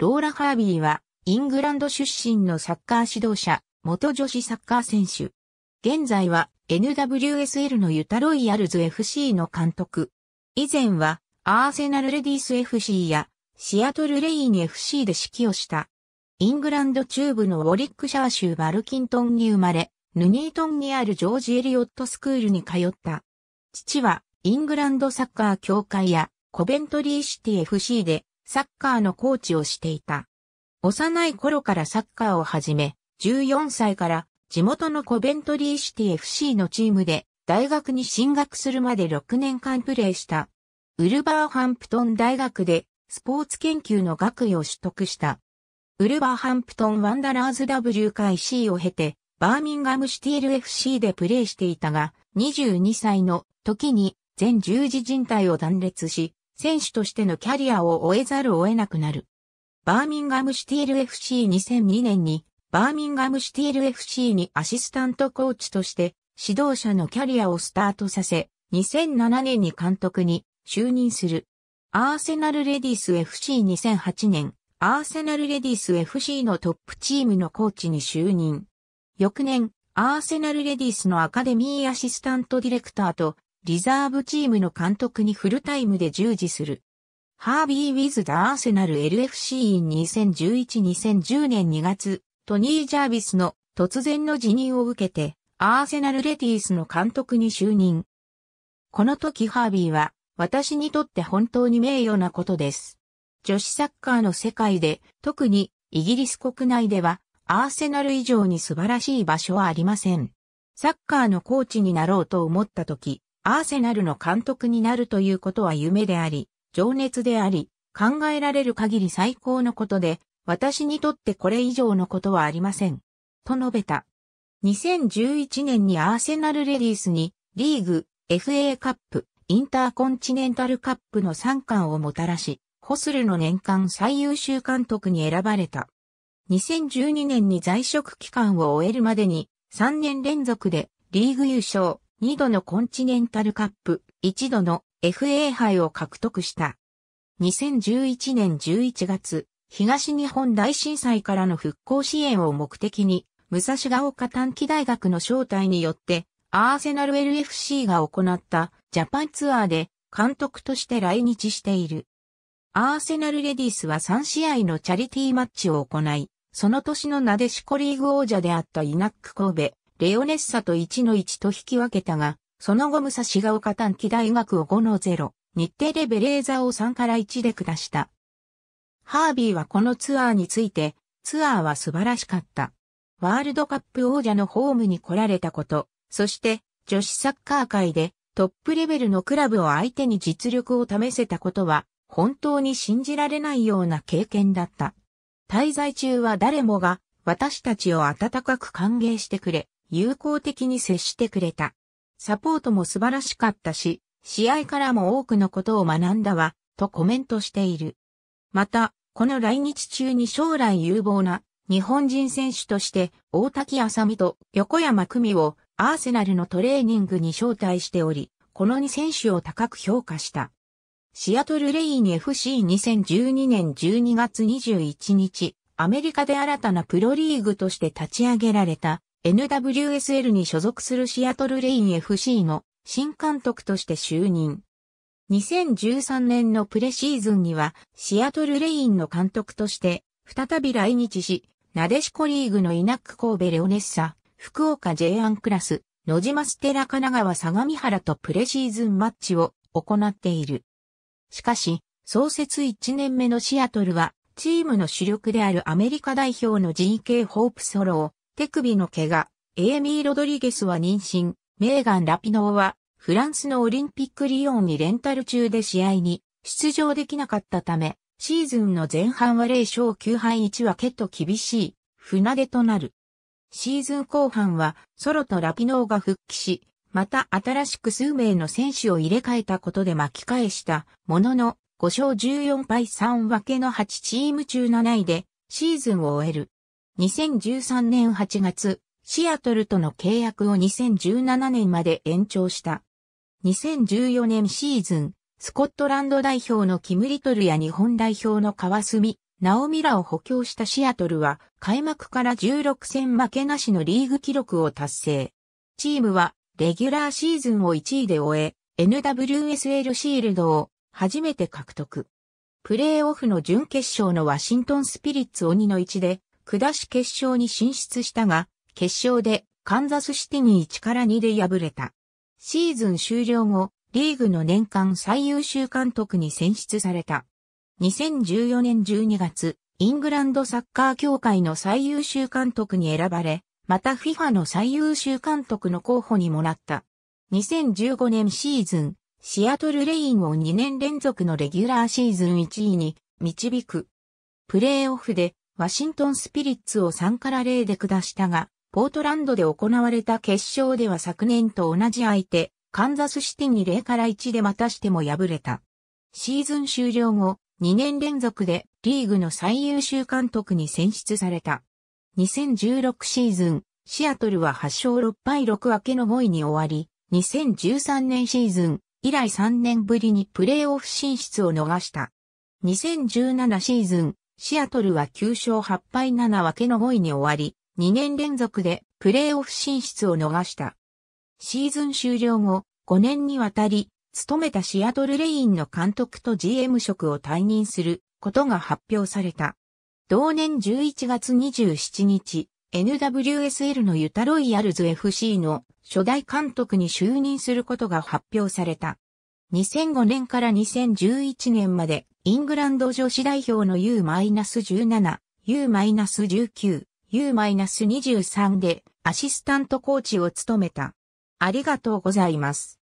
ローラ・ハービーは、イングランド出身のサッカー指導者、元女子サッカー選手。現在は NWSL のユタロイヤルズ FC の監督。以前はアーセナルレディース FC やシアトルレイン FC で指揮をした。イングランド中部のウォリックシャー州バルキントンに生まれ、ヌニートンにあるジョージ・エリオットスクールに通った。父はイングランドサッカー協会やコベントリーシティ FC でサッカーのコーチをしていた。幼い頃からサッカーを始め、14歳から地元のコベントリーシティ FC のチームで大学に進学するまで6年間プレーした。ウルバーハンプトン大学でスポーツ研究の学位を取得した。ウルバーハンプトンワンダラーズ W か C を経て、バーミンガムシティール FC でプレーしていたが、22歳の時に全十字人帯を断裂し、選手としてのキャリアを終えざるを得なくなる。バーミンガムシティール FC2002 年に、バーミンガムシティール FC にアシスタントコーチとして指導者のキャリアをスタートさせ、2007年に監督に就任する。アーセナルレディス FC2008 年、アーセナルレディス FC のトップチームのコーチに就任。翌年、アーセナルレディスのアカデミーアシスタントディレクターとリザーブチームの監督にフルタイムで従事する。ハービー・ウィズ・ダ・アーセナル LFC イン2011-2010年2月、トニー・ジャービスの突然の辞任を受けて、アーセナル・レティースの監督に就任。この時ハービーは、私にとって本当に名誉なことです。女子サッカーの世界で、特にイギリス国内では、アーセナル以上に素晴らしい場所はありません。サッカーのコーチになろうと思った時、アーセナルの監督になるということは夢であり、情熱であり、考えられる限り最高のことで、私にとってこれ以上のことはありません。と述べた。2011年にアーセナルレディースに、リーグ、FA カップ、インターコンチネンタルカップの3冠をもたらし、ホスルの年間最優秀監督に選ばれた。2012年に在職期間を終えるまでに3年連続でリーグ優勝、2度のコンチネンタルカップ、1度の FA 杯を獲得した。2011年11月、東日本大震災からの復興支援を目的に、武蔵ヶ丘短期大学の招待によって、アーセナル LFC が行ったジャパンツアーで監督として来日している。アーセナルレディースは3試合のチャリティーマッチを行い、その年のなでしこリーグ王者であったイナック神戸、レオネッサと1の1と引き分けたが、その後武蔵が丘短期大学を5の0、日程でベレーザを3から1で下した。ハービーはこのツアーについて、ツアーは素晴らしかった。ワールドカップ王者のホームに来られたこと、そして女子サッカー界でトップレベルのクラブを相手に実力を試せたことは本当に信じられないような経験だった。滞在中は誰もが私たちを温かく歓迎してくれ、友好的に接してくれた。サポートも素晴らしかったし、試合からも多くのことを学んだわ、とコメントしている。また、この来日中に将来有望な日本人選手として大滝さ美と横山久美をアーセナルのトレーニングに招待しており、この2選手を高く評価した。シアトルレイン FC2012 年12月21日、アメリカで新たなプロリーグとして立ち上げられた NWSL に所属するシアトルレイン FC の新監督として就任。2013年のプレシーズンにはシアトルレインの監督として再び来日し、なでしこリーグのイナック神戸レオネッサ、福岡 J1 クラス、野島ステラ神奈川相模原とプレシーズンマッチを行っている。しかし、創設1年目のシアトルは、チームの主力であるアメリカ代表の GK ホープソロー、手首の怪我、エーミー・ロドリゲスは妊娠、メーガン・ラピノーは、フランスのオリンピックリオンにレンタル中で試合に出場できなかったため、シーズンの前半は0勝9敗1分けと厳しい船出となる。シーズン後半はソロとラピノーが復帰し、また新しく数名の選手を入れ替えたことで巻き返したものの5勝14敗3分けの8チーム中7位でシーズンを終える。2013年8月、シアトルとの契約を2017年まで延長した。2014年シーズン、スコットランド代表のキム・リトルや日本代表の川澄、ナオミラを補強したシアトルは開幕から16戦負けなしのリーグ記録を達成。チームはレギュラーシーズンを1位で終え、NWSL シールドを初めて獲得。プレーオフの準決勝のワシントンスピリッツ鬼の1で下し決勝に進出したが、決勝でカンザスシティに1から2で敗れた。シーズン終了後、リーグの年間最優秀監督に選出された。2014年12月、イングランドサッカー協会の最優秀監督に選ばれ、また FIFA の最優秀監督の候補にもなった。2015年シーズン、シアトルレインを2年連続のレギュラーシーズン1位に導く。プレーオフでワシントンスピリッツを3から0で下したが、ポートランドで行われた決勝では昨年と同じ相手、カンザスシティに0から1でまたしても敗れた。シーズン終了後、2年連続でリーグの最優秀監督に選出された。2016シーズン、シアトルは8勝6敗6分けの5位に終わり、2013年シーズン以来3年ぶりにプレーオフ進出を逃した。2017シーズン、シアトルは9勝8敗7分けの5位に終わり、2年連続でプレーオフ進出を逃した。シーズン終了後、5年にわたり、勤めたシアトルレインの監督と GM 職を退任することが発表された。同年11月27日、NWSL のユタロイヤルズ FC の初代監督に就任することが発表された。2005年から2011年までイングランド女子代表の U-17、U-19、U-23 でアシスタントコーチを務めた。ありがとうございます。